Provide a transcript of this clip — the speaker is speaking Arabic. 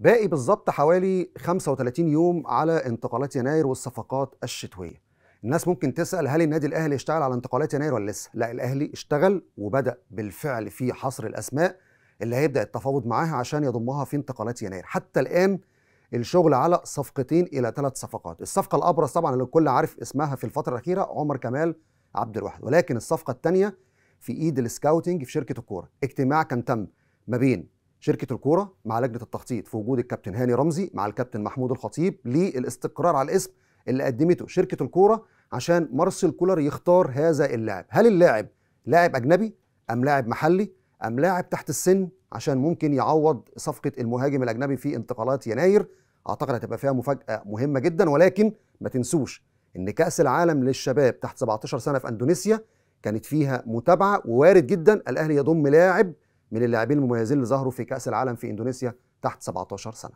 باقي بالظبط حوالي 35 يوم على انتقالات يناير والصفقات الشتويه الناس ممكن تسال هل النادي الاهلي اشتغل على انتقالات يناير ولا لسه لا الاهلي اشتغل وبدا بالفعل في حصر الاسماء اللي هيبدا التفاوض معاها عشان يضمها في انتقالات يناير حتى الان الشغل على صفقتين الى ثلاث صفقات الصفقه الابرز طبعا اللي الكل عارف اسمها في الفتره الاخيره عمر كمال عبد الواحد ولكن الصفقه الثانيه في ايد السكاوتنج في شركه الكوره اجتماع كان تم ما بين شركه الكوره مع لجنه التخطيط في وجود الكابتن هاني رمزي مع الكابتن محمود الخطيب للاستقرار على الاسم اللي قدمته شركه الكوره عشان مارسيل كولر يختار هذا اللاعب هل اللاعب لاعب اجنبي ام لاعب محلي ام لاعب تحت السن عشان ممكن يعوض صفقه المهاجم الاجنبي في انتقالات يناير اعتقد هتبقى فيها مفاجاه مهمه جدا ولكن ما تنسوش ان كاس العالم للشباب تحت 17 سنه في اندونيسيا كانت فيها متابعه ووارد جدا الاهلي يضم لاعب من اللاعبين المميزين اللي ظهروا في كاس العالم في اندونيسيا تحت 17 سنه